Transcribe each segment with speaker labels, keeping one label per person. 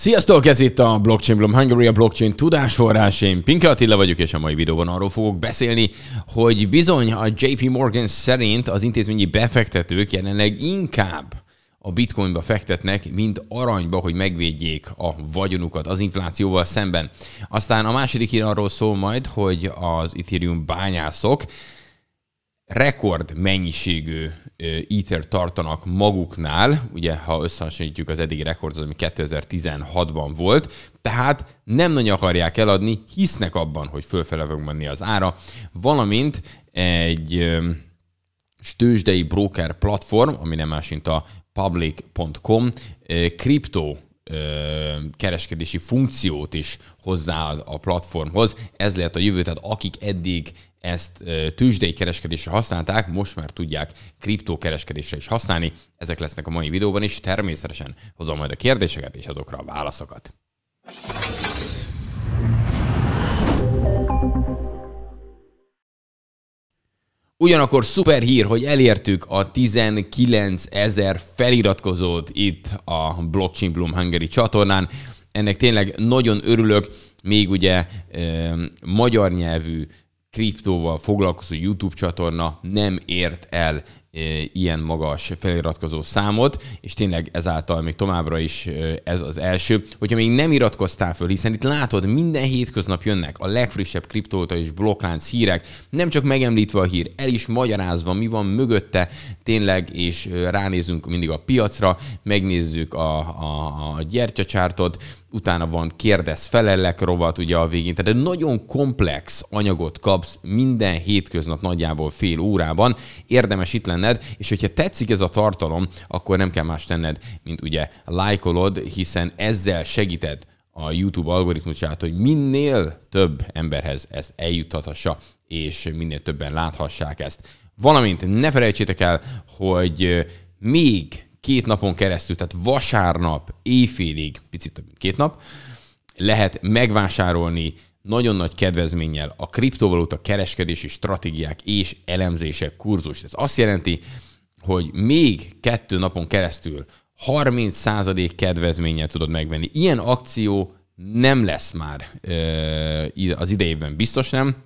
Speaker 1: Sziasztok, ez itt a Blockchain Blom Hungary, a blockchain tudásforrás. Én Pinke Attila vagyok, és a mai videóban arról fogok beszélni, hogy bizony a JP Morgan szerint az intézményi befektetők jelenleg inkább a bitcoinba fektetnek, mint aranyba, hogy megvédjék a vagyonukat az inflációval szemben. Aztán a második hír arról szól majd, hogy az Ethereum bányászok rekord mennyiségű Ether tartanak maguknál, ugye ha összehasonlítjuk az eddigi rekordot, ami 2016-ban volt, tehát nem nagyon akarják eladni, hisznek abban, hogy fölfele fog menni az ára, valamint egy tőzsdei broker platform, ami nem más, mint a public.com, kripto kereskedési funkciót is hozzáad a platformhoz. Ez lehet a jövő, tehát akik eddig ezt tőzsdei kereskedésre használták, most már tudják kriptókereskedésre is használni. Ezek lesznek a mai videóban is. Természetesen hozom majd a kérdéseket és azokra a válaszokat. Ugyanakkor szuper hír, hogy elértük a 19 ezer feliratkozót itt a Blockchain Bloom Hungary csatornán. Ennek tényleg nagyon örülök, még ugye eh, magyar nyelvű kriptóval foglalkozó YouTube csatorna nem ért el ilyen magas feliratkozó számot, és tényleg ezáltal még továbbra is ez az első. Hogyha még nem iratkoztál föl, hiszen itt látod, minden hétköznap jönnek a legfrissebb kriptóta és blokklánc hírek, nem csak megemlítve a hír, el is magyarázva, mi van mögötte, tényleg, és ránézünk mindig a piacra, megnézzük a, a, a gyertyacsártot, utána van kérdez felellek rovat ugye a végén, tehát egy nagyon komplex anyagot kapsz minden hétköznap nagyjából fél órában, érdemes itt lenni lenned, és hogyha tetszik ez a tartalom, akkor nem kell más tenned, mint ugye lájkolod, hiszen ezzel segíted a YouTube algoritmusát, hogy minél több emberhez ezt eljuttathassa, és minél többen láthassák ezt. Valamint ne felejtsétek el, hogy még két napon keresztül, tehát vasárnap, éjfélig, picit több mint két nap, lehet megvásárolni nagyon nagy kedvezménnyel a kriptovaluta kereskedési stratégiák és elemzése kurzus. Ez azt jelenti, hogy még kettő napon keresztül 30% kedvezménnyel tudod megvenni. Ilyen akció nem lesz már az idejében, biztos nem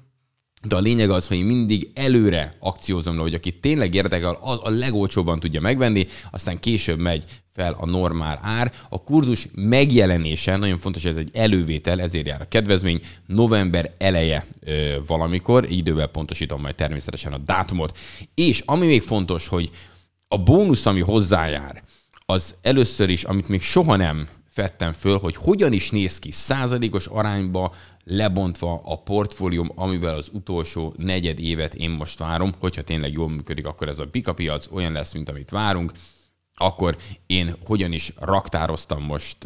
Speaker 1: de a lényeg az, hogy én mindig előre akciózom le, hogy aki tényleg érdekel, az a legolcsóbban tudja megvenni, aztán később megy fel a normál ár. A kurzus megjelenése, nagyon fontos, ez egy elővétel, ezért jár a kedvezmény, november eleje ö, valamikor, idővel pontosítom majd természetesen a dátumot. És ami még fontos, hogy a bónusz, ami hozzájár, az először is, amit még soha nem fettem föl, hogy hogyan is néz ki százalékos arányba lebontva a portfólium, amivel az utolsó negyed évet én most várom, hogyha tényleg jól működik, akkor ez a piac olyan lesz, mint amit várunk, akkor én hogyan is raktároztam most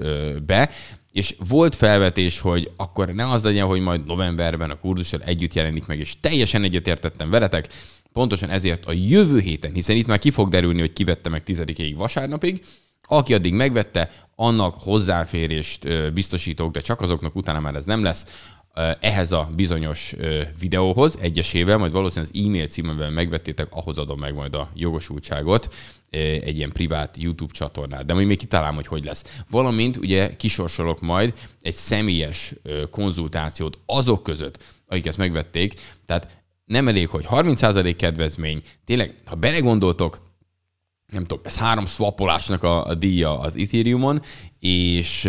Speaker 1: be, és volt felvetés, hogy akkor ne az legyen, hogy majd novemberben a kurzussal együtt jelenik meg, és teljesen egyetértettem veletek, pontosan ezért a jövő héten, hiszen itt már ki fog derülni, hogy kivette meg tizedikéig vasárnapig, aki addig megvette, annak hozzáférést biztosítok, de csak azoknak utána már ez nem lesz, ehhez a bizonyos videóhoz egyesével, majd valószínűleg az e-mail címemben megvettétek, ahhoz adom meg majd a jogosultságot egy ilyen privát YouTube csatornát. De majd még kitalálom, hogy hogy lesz. Valamint ugye kisorsolok majd egy személyes konzultációt azok között, akik ezt megvették. Tehát nem elég, hogy 30% kedvezmény. Tényleg, ha belegondoltok, nem tudom, ez három swapolásnak a, a díja az Ethereumon, és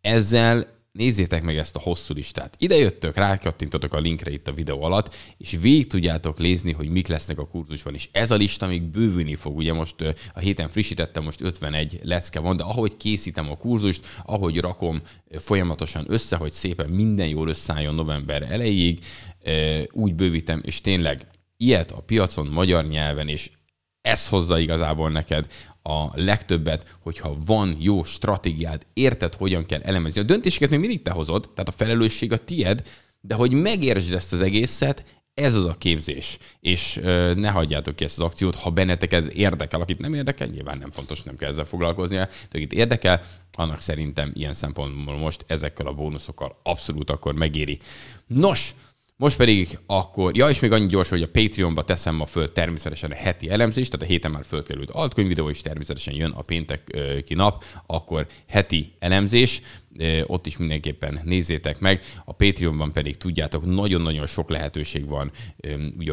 Speaker 1: ezzel nézzétek meg ezt a hosszú listát. Ide jöttök, rákattintotok a linkre itt a videó alatt, és végig tudjátok lézni, hogy mik lesznek a kurzusban is. Ez a lista még bővülni fog, ugye most a héten frissítettem, most 51 lecke van, de ahogy készítem a kurzust, ahogy rakom folyamatosan össze, hogy szépen minden jól összeálljon november elejéig, úgy bővítem, és tényleg ilyet a piacon magyar nyelven, és ez hozza igazából neked a legtöbbet, hogyha van jó stratégiád, érted, hogyan kell elemezni. A döntéseket még mindig te hozod, tehát a felelősség a tied, de hogy megértsd ezt az egészet, ez az a képzés. És ö, ne hagyjátok ki ezt az akciót, ha bennetek ez érdekel, akit nem érdekel, nyilván nem fontos, nem kell ezzel foglalkoznia, de akit érdekel, annak szerintem ilyen szempontból most ezekkel a bónuszokkal abszolút akkor megéri. Nos, most pedig akkor, ja, és még annyi gyors, hogy a Patreonba teszem ma föl természetesen a heti elemzést, tehát a héten már fölkerült altcoin videó, és természetesen jön a pénteki nap, akkor heti elemzés, ott is mindenképpen nézzétek meg. A Patreonban pedig tudjátok, nagyon-nagyon sok lehetőség van, ugye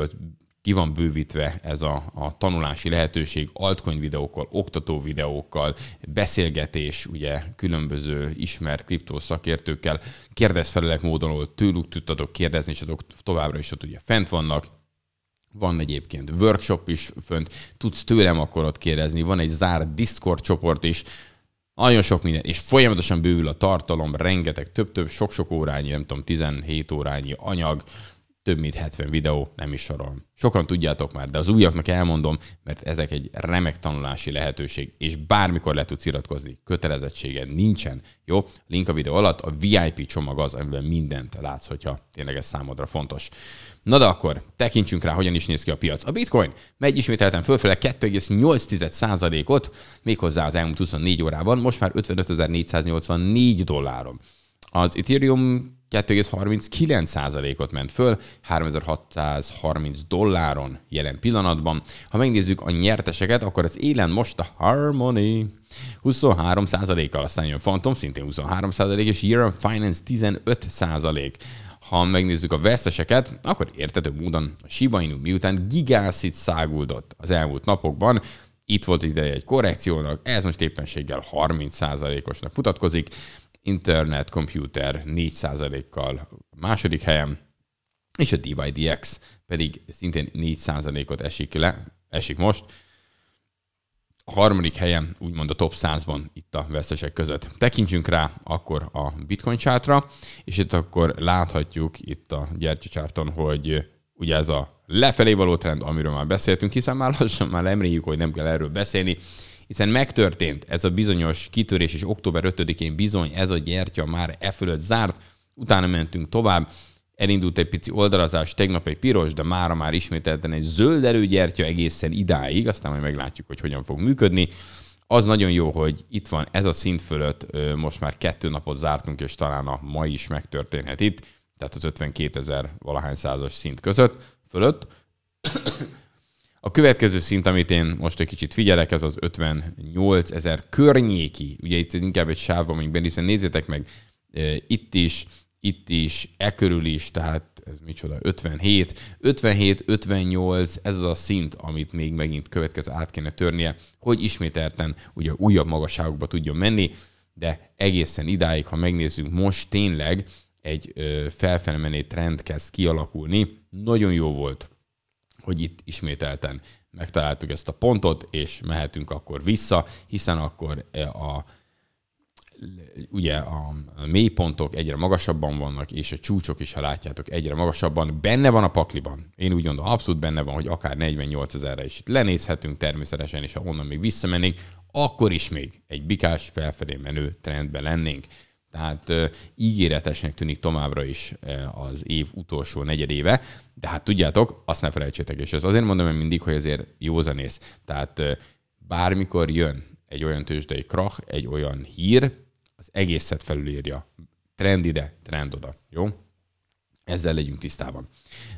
Speaker 1: ki van bővítve ez a, a tanulási lehetőség altcoin videókkal, oktató videókkal, beszélgetés, ugye különböző ismert kriptószakértőkkel, szakértőkkel, kérdezfelelek módon, ahol tőlük tudtatok kérdezni, és azok továbbra is ott ugye fent vannak, van egyébként workshop is fönt, tudsz tőlem akkor ott kérdezni, van egy zárt Discord csoport is, nagyon sok minden, és folyamatosan bővül a tartalom, rengeteg, több-több, sok-sok órányi, nem tudom, 17 órányi anyag, több mint 70 videó, nem is sorolom. Sokan tudjátok már, de az újaknak elmondom, mert ezek egy remek tanulási lehetőség, és bármikor le tudsz iratkozni, kötelezettsége nincsen, jó? Link a videó alatt, a VIP csomag az, amiben mindent látsz, hogyha tényleg ez számodra fontos. Na de akkor tekintsünk rá, hogyan is néz ki a piac. A bitcoin megy ismételten fölfele 2,8%-ot, méghozzá az elmúlt 24 órában, most már 55.484 dollárom. Az Ethereum 2,39%-ot ment föl, 3630 dolláron jelen pillanatban. Ha megnézzük a nyerteseket, akkor az élen most a Harmony 23%-kal, aztán jön Phantom, szintén 23%, és Year Finance 15%. Ha megnézzük a veszteseket, akkor értető módon a Shiba Inu miután gigászit száguldott az elmúlt napokban, itt volt ideje egy korrekciónak, ez most éppenséggel 30%-osnak mutatkozik. Internet Computer 4%-kal második helyen, és a DYDX pedig szintén 4%-ot esik le, esik most. A harmadik helyen, úgymond a top 100-ban itt a vesztesek között. Tekintsünk rá akkor a Bitcoin csártra, és itt akkor láthatjuk itt a gyertyacsárton, hogy ugye ez a lefelé való trend, amiről már beszéltünk, hiszen már lassan már emléljük, hogy nem kell erről beszélni, hiszen megtörtént ez a bizonyos kitörés, és október 5-én bizony ez a gyertya már e fölött zárt, utána mentünk tovább, elindult egy pici oldalazás, tegnap egy piros, de mára már ismételten egy zöld erőgyertya egészen idáig, aztán majd meglátjuk, hogy hogyan fog működni. Az nagyon jó, hogy itt van ez a szint fölött, most már kettő napot zártunk, és talán a mai is megtörténhet itt, tehát az 52 ezer valahány százas szint között, fölött. A következő szint, amit én most egy kicsit figyelek, ez az 58 ezer környéki. Ugye itt inkább egy sávban mondjuk benne, hiszen nézzétek meg, e, itt is, itt is, e körül is, tehát ez micsoda, 57, 57, 58, ez az a szint, amit még megint következő át kéne törnie, hogy ismételten ugye újabb magasságokba tudjon menni, de egészen idáig, ha megnézzük, most tényleg egy felfelmené trend kezd kialakulni. Nagyon jó volt hogy itt ismételten megtaláltuk ezt a pontot, és mehetünk akkor vissza, hiszen akkor e, a ugye a mélypontok egyre magasabban vannak, és a csúcsok is, ha látjátok, egyre magasabban. Benne van a pakliban. Én úgy gondolom, abszolút benne van, hogy akár 48 ezerre is itt lenézhetünk természetesen, és ha onnan még visszamennénk, akkor is még egy bikás felfelé menő trendben lennénk. Tehát ígéretesnek tűnik továbbra is az év utolsó negyedéve, de hát tudjátok, azt ne felejtsétek, és ezt azért mondom hogy mindig, hogy azért józanész. Tehát bármikor jön egy olyan tőzsdei krach, egy olyan hír, az egészet felülírja. Trend ide, trend oda. Jó? Ezzel legyünk tisztában.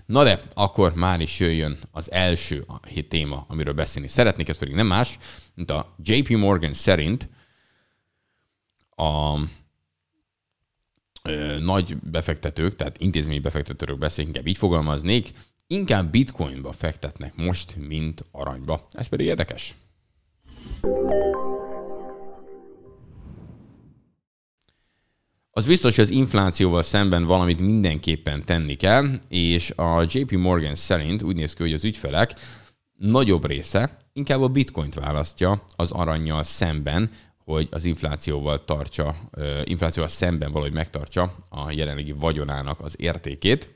Speaker 1: Na de, akkor már is jöjjön az első téma, amiről beszélni szeretnék, ez pedig nem más, mint a JP Morgan szerint a nagy befektetők, tehát intézményi befektetőről beszélünk, inkább így fogalmaznék, inkább bitcoinba fektetnek most, mint aranyba. Ez pedig érdekes. Az biztos, hogy az inflációval szemben valamit mindenképpen tenni kell, és a JP Morgan szerint úgy néz ki, hogy az ügyfelek nagyobb része inkább a bitcoint választja az aranyjal szemben, hogy az inflációval tartsa, inflációval szemben valahogy megtartsa a jelenlegi vagyonának az értékét.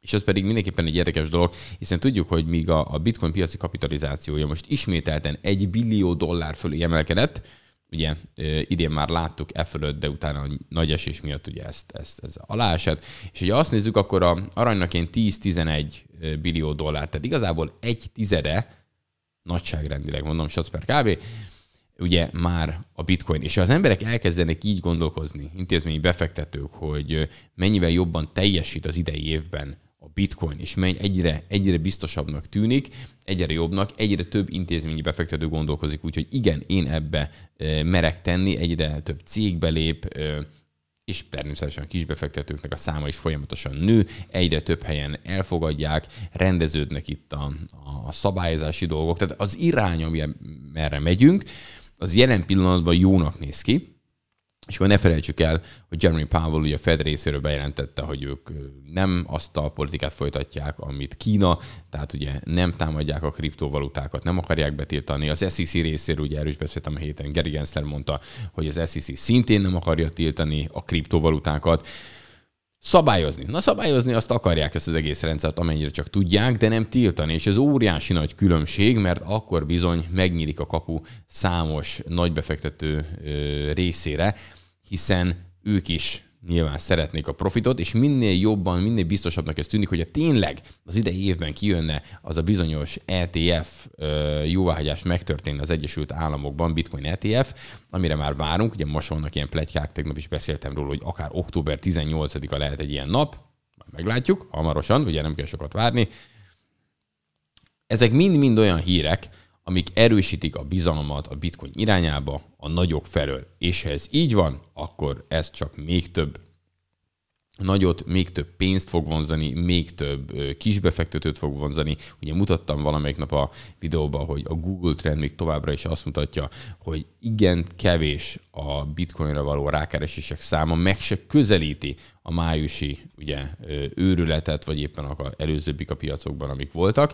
Speaker 1: És ez pedig mindenképpen egy érdekes dolog, hiszen tudjuk, hogy míg a, a bitcoin piaci kapitalizációja most ismételten egy billió dollár fölé emelkedett, ugye idén már láttuk e fölött, de utána a nagy esés miatt ugye ezt, ezt, ez aláesett. És ugye azt nézzük, akkor a aranynak én 10-11 billió dollár, tehát igazából egy tizede, nagyságrendileg mondom, satsz per kb ugye már a bitcoin. És ha az emberek elkezdenek így gondolkozni, intézményi befektetők, hogy mennyivel jobban teljesít az idei évben a bitcoin, és mely egyre, egyre biztosabbnak tűnik, egyre jobbnak, egyre több intézményi befektető gondolkozik, úgyhogy igen, én ebbe merek tenni, egyre több cég belép, és természetesen a kisbefektetőknek a száma is folyamatosan nő, egyre több helyen elfogadják, rendeződnek itt a, a szabályozási dolgok, tehát az irány, amire merre megyünk, az jelen pillanatban jónak néz ki, és akkor ne felejtsük el, hogy Jeremy Powell ugye a Fed részéről bejelentette, hogy ők nem azt a politikát folytatják, amit Kína, tehát ugye nem támadják a kriptovalutákat, nem akarják betiltani. Az SEC részéről ugye erős beszéltem a héten, Gary Gensler mondta, hogy az SEC szintén nem akarja tiltani a kriptovalutákat. Szabályozni. Na szabályozni azt akarják ezt az egész rendszert, amennyire csak tudják, de nem tiltani, és ez óriási nagy különbség, mert akkor bizony megnyílik a kapu számos nagybefektető részére, hiszen ők is nyilván szeretnék a profitot, és minél jobban, minél biztosabbnak ez tűnik, hogy a tényleg az idei évben kijönne az a bizonyos ETF jóváhagyás megtörténne az Egyesült Államokban, Bitcoin ETF, amire már várunk, ugye most vannak ilyen pletykák, tegnap is beszéltem róla, hogy akár október 18-a lehet egy ilyen nap, majd meglátjuk, hamarosan, ugye nem kell sokat várni. Ezek mind-mind olyan hírek, amik erősítik a bizalmat a bitcoin irányába a nagyok felől. És ha ez így van, akkor ez csak még több nagyot, még több pénzt fog vonzani, még több kisbefektetőt fog vonzani. Ugye mutattam valamelyik nap a videóban, hogy a Google Trend még továbbra is azt mutatja, hogy igen kevés a bitcoinra való rákeresések száma, meg se közelíti a májusi ugye, őrületet, vagy éppen az előzőbbi a piacokban, amik voltak.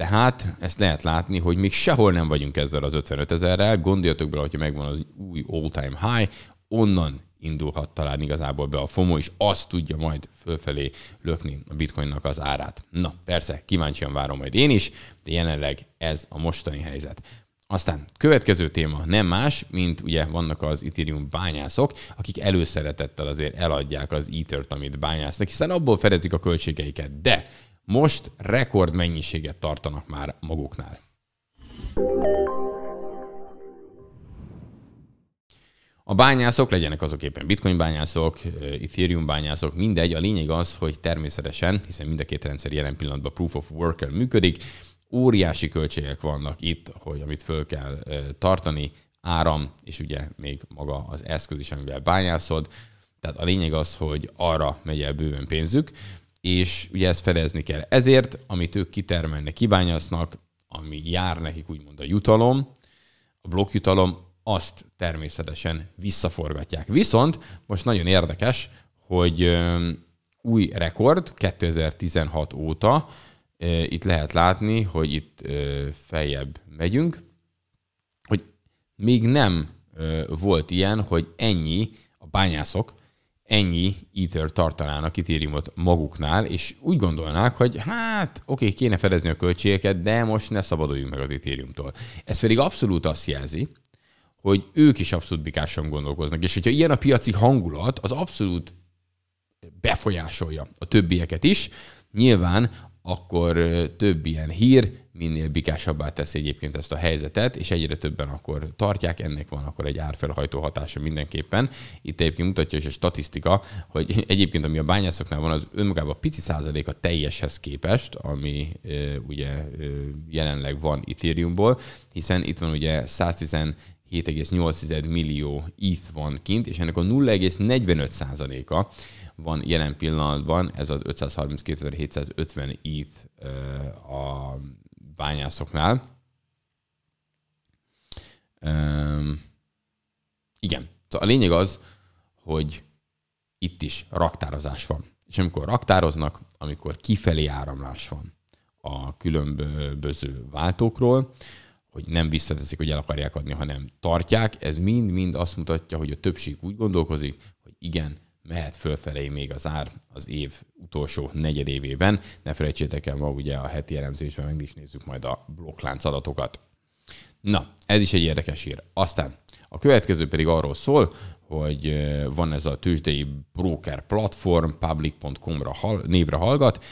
Speaker 1: Tehát ezt lehet látni, hogy még sehol nem vagyunk ezzel az 55 ezerrel. Gondoljatok bele, hogyha megvan az új all-time high, onnan indulhat talán igazából be a FOMO, és azt tudja majd fölfelé lökni a bitcoinnak az árát. Na, persze, kíváncsian várom majd én is, de jelenleg ez a mostani helyzet. Aztán következő téma nem más, mint ugye vannak az Ethereum bányászok, akik előszeretettel azért eladják az Ethert, amit bányásznak, hiszen abból fedezik a költségeiket, de most rekord mennyiséget tartanak már maguknál. A bányászok, legyenek azok éppen bitcoin bányászok, ethereum bányászok, mindegy, a lényeg az, hogy természetesen, hiszen mind a két rendszer jelen pillanatban proof of work működik, óriási költségek vannak itt, hogy amit föl kell tartani, áram, és ugye még maga az eszköz is, amivel bányászod. Tehát a lényeg az, hogy arra megy el bőven pénzük, és ugye ezt fedezni kell. Ezért, amit ők kitermelnek, kibányásznak, ami jár nekik úgymond a jutalom, a blokkjutalom, azt természetesen visszaforgatják. Viszont most nagyon érdekes, hogy új rekord 2016 óta, itt lehet látni, hogy itt feljebb megyünk, hogy még nem volt ilyen, hogy ennyi a bányászok ennyi Ether tartanának Ethereumot maguknál, és úgy gondolnák, hogy hát oké, okay, kéne fedezni a költségeket, de most ne szabaduljunk meg az Ethereumtól. Ez pedig abszolút azt jelzi, hogy ők is abszolút bikásan gondolkoznak, és hogyha ilyen a piaci hangulat, az abszolút befolyásolja a többieket is, Nyilván akkor több ilyen hír minél bikásabbá tesz, egyébként ezt a helyzetet, és egyre többen akkor tartják, ennek van akkor egy árfelhajtó hatása mindenképpen. Itt egyébként mutatja is a statisztika, hogy egyébként ami a bányászoknál van, az önmagában pici százalék a teljeshez képest, ami ugye jelenleg van Ethereumból, hiszen itt van ugye 110 7,8 millió ETH van kint, és ennek a 0,45 százaléka van jelen pillanatban, ez az 532.750 ETH e a bányászoknál. Igen, szóval a lényeg az, hogy itt is raktározás van. És amikor raktároznak, amikor kifelé áramlás van a különböző váltókról, hogy nem visszateszik, hogy el akarják adni, hanem tartják, ez mind-mind azt mutatja, hogy a többség úgy gondolkozik, hogy igen, mehet fölfelé még az ár az év utolsó negyedévében. Ne felejtsétek el, ma ugye a heti elemzésben meg is nézzük majd a blokklánc adatokat. Na, ez is egy érdekes hír. Aztán a következő pedig arról szól, hogy van ez a tőzsdei broker platform, public.com-ra hal, névre hallgat,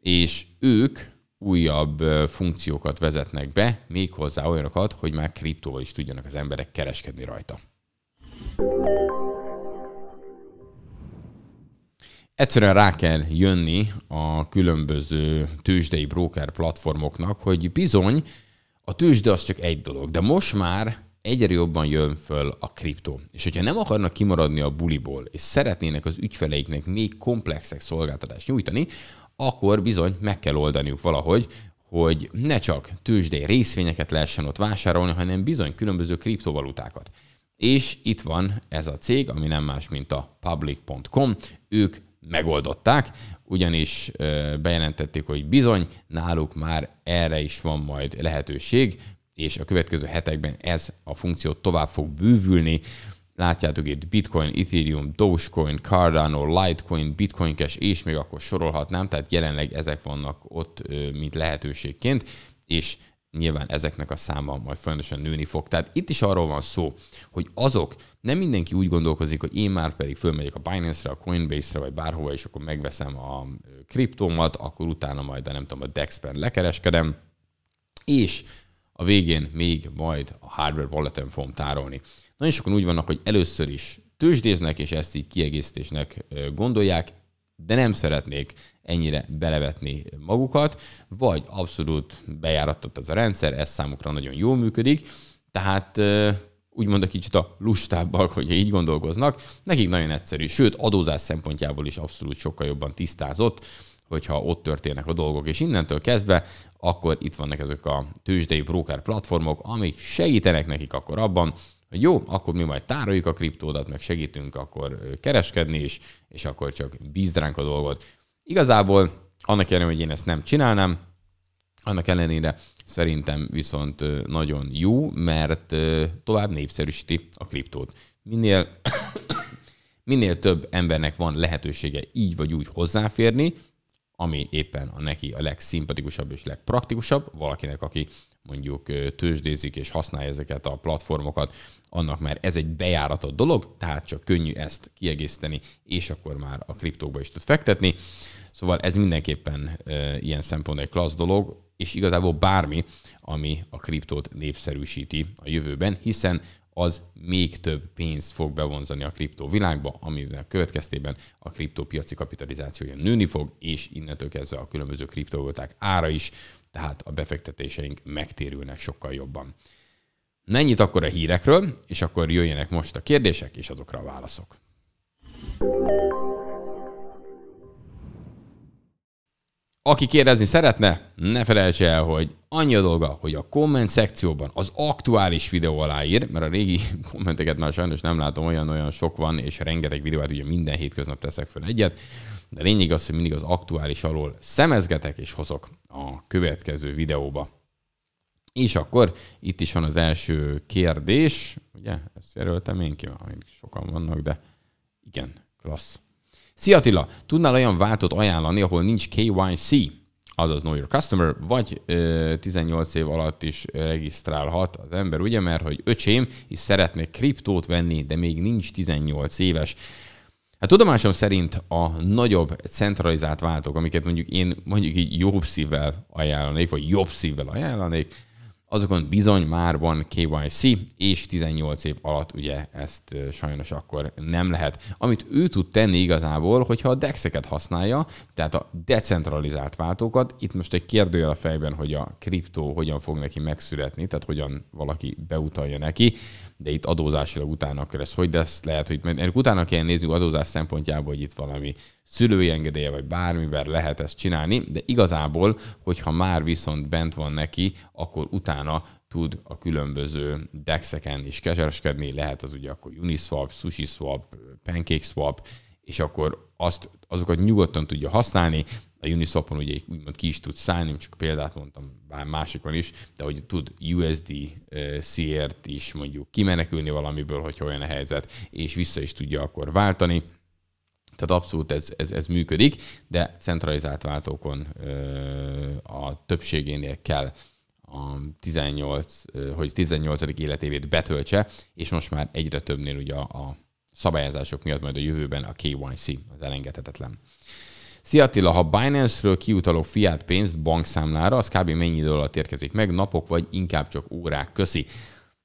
Speaker 1: és ők újabb funkciókat vezetnek be, méghozzá olyanokat, hogy már kriptóval is tudjanak az emberek kereskedni rajta. egyszerűen rá kell jönni a különböző tőzsdei broker platformoknak, hogy bizony a tőzsde az csak egy dolog, de most már egyre jobban jön föl a kriptó. És hogyha nem akarnak kimaradni a buliból, és szeretnének az ügyfeleiknek még komplexek szolgáltatást nyújtani, akkor bizony meg kell oldaniuk valahogy, hogy ne csak tőzsdei részvényeket lehessen ott vásárolni, hanem bizony különböző kriptovalutákat. És itt van ez a cég, ami nem más, mint a public.com. Ők megoldották, ugyanis bejelentették, hogy bizony náluk már erre is van majd lehetőség, és a következő hetekben ez a funkció tovább fog bővülni. Látjátok itt Bitcoin, Ethereum, Dogecoin, Cardano, Litecoin, Bitcoin Cash, és még akkor sorolhatnám, tehát jelenleg ezek vannak ott, mint lehetőségként, és nyilván ezeknek a száma majd folyamatosan nőni fog. Tehát itt is arról van szó, hogy azok, nem mindenki úgy gondolkozik, hogy én már pedig fölmegyek a Binance-re, a Coinbase-re, vagy bárhova, és akkor megveszem a kriptómat, akkor utána majd, a, nem tudom, a Dexben lekereskedem, és a végén még majd a hardware walleten fogom tárolni. Nagyon sokan úgy vannak, hogy először is tőzsdéznek, és ezt így kiegészítésnek gondolják de nem szeretnék ennyire belevetni magukat, vagy abszolút bejáratott az a rendszer, ez számukra nagyon jól működik, tehát úgymond a kicsit a lustábbak, hogyha így gondolkoznak, nekik nagyon egyszerű, sőt adózás szempontjából is abszolút sokkal jobban tisztázott, hogyha ott történnek a dolgok. És innentől kezdve akkor itt vannak ezek a tőzsdei broker platformok, amik segítenek nekik akkor abban, hogy jó, akkor mi majd tároljuk a kriptódat, meg segítünk akkor kereskedni is, és akkor csak bízd ránk a dolgot. Igazából annak ellenére, hogy én ezt nem csinálnám, annak ellenére szerintem viszont nagyon jó, mert tovább népszerűsíti a kriptót. Minél, minél több embernek van lehetősége így vagy úgy hozzáférni, ami éppen a neki a legszimpatikusabb és legpraktikusabb, valakinek, aki mondjuk tőzsdézik és használja ezeket a platformokat, annak már ez egy bejáratott dolog, tehát csak könnyű ezt kiegészíteni, és akkor már a kriptókba is tud fektetni. Szóval ez mindenképpen ilyen szempontból egy klassz dolog, és igazából bármi, ami a kriptót népszerűsíti a jövőben, hiszen az még több pénzt fog bevonzani a kriptó világba amivel következtében a kriptópiaci kapitalizációja nőni fog, és innentől kezdve a különböző kriptovaluták ára is tehát a befektetéseink megtérülnek sokkal jobban. Mennyit akkor a hírekről, és akkor jöjjenek most a kérdések és azokra a válaszok. Aki kérdezni szeretne, ne felejtse el, hogy annyi a dolga, hogy a komment szekcióban az aktuális videó alá ír, mert a régi kommenteket már sajnos nem látom, olyan-olyan sok van, és rengeteg videót hát ugye minden hétköznap teszek fel egyet, de lényeg az, hogy mindig az aktuális alól szemezgetek és hozok a következő videóba. És akkor itt is van az első kérdés, ugye, ezt jelöltem én ki, sokan vannak, de igen, klassz. Szia Attila, tudnál olyan váltót ajánlani, ahol nincs KYC, azaz Know Your Customer, vagy ö, 18 év alatt is regisztrálhat az ember, ugye, mert hogy öcsém is szeretne kriptót venni, de még nincs 18 éves. Hát tudomásom szerint a nagyobb centralizált váltók, amiket mondjuk én mondjuk így jobb szívvel ajánlanék, vagy jobb szívvel ajánlanék, azokon bizony már van KYC, és 18 év alatt ugye ezt sajnos akkor nem lehet. Amit ő tud tenni igazából, hogyha a DEX-eket használja, tehát a decentralizált váltókat, itt most egy kérdőjel a fejben, hogy a kriptó hogyan fog neki megszületni, tehát hogyan valaki beutalja neki, de itt adózásilag utána akkor ez hogy lesz, lehet, hogy ennek utána kell nézni adózás szempontjából, hogy itt valami szülői engedélye, vagy bármivel lehet ezt csinálni, de igazából, hogyha már viszont bent van neki, akkor utána tud a különböző dexeken is kezereskedni, lehet az ugye akkor Uniswap, SushiSwap, PancakeSwap, és akkor azt, azokat nyugodtan tudja használni, a Uniswapon ugye úgymond ki is tud szállni, csak példát mondtam bár másikon is, de hogy tud USD eh, CR-t is mondjuk kimenekülni valamiből, hogyha olyan a helyzet, és vissza is tudja akkor váltani. Tehát abszolút ez, ez, ez működik, de centralizált váltókon eh, a többségénél kell a 18, eh, hogy 18. életévét betöltse, és most már egyre többnél ugye a, a szabályozások miatt majd a jövőben a KYC az elengedhetetlen. Szia Attila, ha Binance-ről kiutalok fiát pénzt bankszámlára, az kb. mennyi idő alatt érkezik meg? Napok vagy inkább csak órák? Köszi.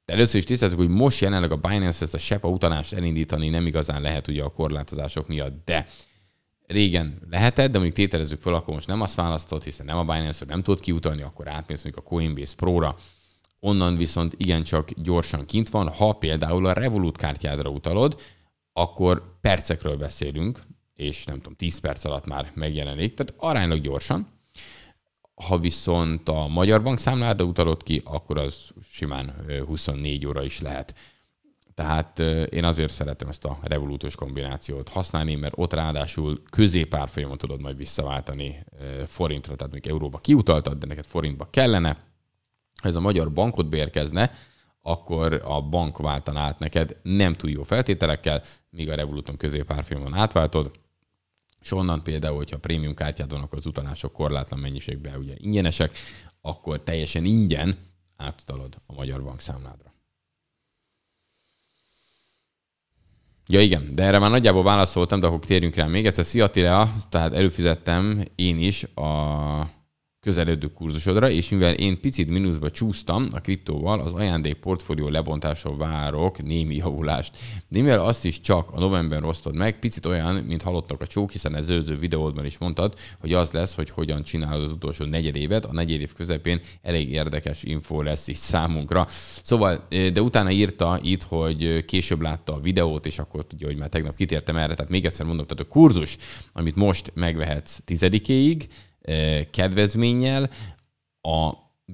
Speaker 1: De először is tisztázzuk, hogy most jelenleg a Binance ezt a SEPA utalást elindítani nem igazán lehet ugye a korlátozások miatt, de régen lehetett, de mondjuk tételezzük fel, akkor most nem azt választott, hiszen nem a Binance-ről nem tud kiutalni, akkor átmész mondjuk a Coinbase Pro-ra, onnan viszont igencsak gyorsan kint van, ha például a Revolut kártyádra utalod, akkor percekről beszélünk, és nem tudom, 10 perc alatt már megjelenik, tehát aránylag gyorsan. Ha viszont a magyar bank számlára utalod ki, akkor az simán 24 óra is lehet. Tehát én azért szeretem ezt a revolútós kombinációt használni, mert ott ráadásul középárfolyamon tudod majd visszaváltani forintra, tehát még euróba kiutaltad, de neked forintba kellene. Ha ez a magyar bankot beérkezne, akkor a bank váltaná át neked nem túl jó feltételekkel, míg a Revoluton középárfolyamon átváltod, és onnan például, hogyha prémium kártyád van, akkor az utalások korlátlan mennyiségben ugye ingyenesek, akkor teljesen ingyen átutalod a magyar számládra. Ja igen, de erre már nagyjából válaszoltam, de akkor térjünk rá még egyszer. Szia Tilea, tehát előfizettem én is a közeledő kurzusodra, és mivel én picit mínuszba csúsztam a kriptóval, az ajándék portfólió lebontása várok némi javulást. De mivel azt is csak a novemberben osztod meg, picit olyan, mint hallottak a csók, hiszen az előző videódban is mondtad, hogy az lesz, hogy hogyan csinálod az utolsó évet a év közepén elég érdekes info lesz itt számunkra. Szóval, de utána írta itt, hogy később látta a videót, és akkor tudja, hogy már tegnap kitértem erre, tehát még egyszer mondom, tehát a kurzus, amit most megvehetsz tizedikéig, kedvezménnyel. A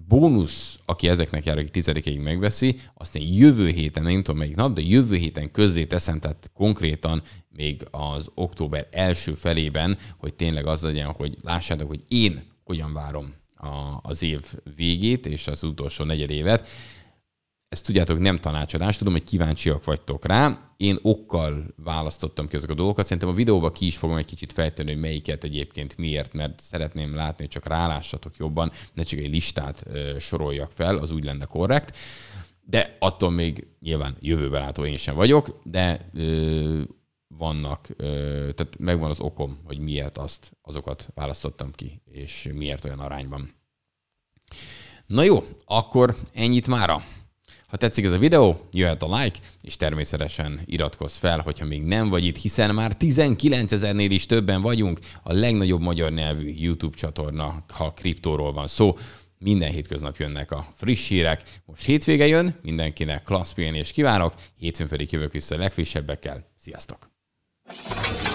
Speaker 1: bónusz, aki ezeknek jár, aki tizedikéig megveszi, azt én jövő héten, nem tudom melyik nap, de jövő héten közzé teszem, tehát konkrétan még az október első felében, hogy tényleg az legyen, hogy lássátok, hogy én hogyan várom a, az év végét és az utolsó negyed évet ezt tudjátok, nem tanácsadás, tudom, hogy kíváncsiak vagytok rá. Én okkal választottam ki ezeket a dolgokat. Szerintem a videóban ki is fogom egy kicsit fejteni, hogy melyiket egyébként miért, mert szeretném látni, hogy csak rálássatok jobban, ne csak egy listát soroljak fel, az úgy lenne korrekt. De attól még nyilván jövőben látó én sem vagyok, de ö, vannak, ö, tehát megvan az okom, hogy miért azt, azokat választottam ki, és miért olyan arányban. Na jó, akkor ennyit mára. Ha tetszik ez a videó, jöhet a like, és természetesen iratkozz fel, hogyha még nem vagy itt, hiszen már 19 ezernél is többen vagyunk. A legnagyobb magyar nyelvű YouTube csatorna, ha kriptóról van szó. Minden hétköznap jönnek a friss hírek. Most hétvége jön, mindenkinek klassz pihenést kívánok, hétfőn pedig jövök vissza a legfrissebbekkel. Sziasztok! you